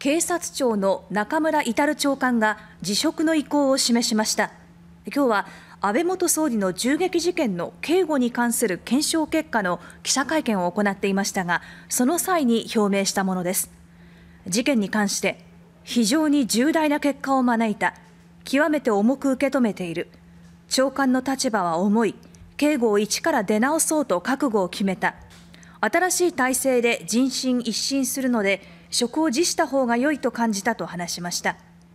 警察庁の中村至長官が辞職の意向を示しました今日は安倍元総理の銃撃事件の警護に関する検証結果の記者会見を行っていましたがその際に表明したものです事件に関して非常に重大な結果を招いた極めて重く受け止めている長官の立場は重い警護を一から出直そうと覚悟を決めた新しい体制で人心一新するので職を辞した方が良いと感じたと話しました。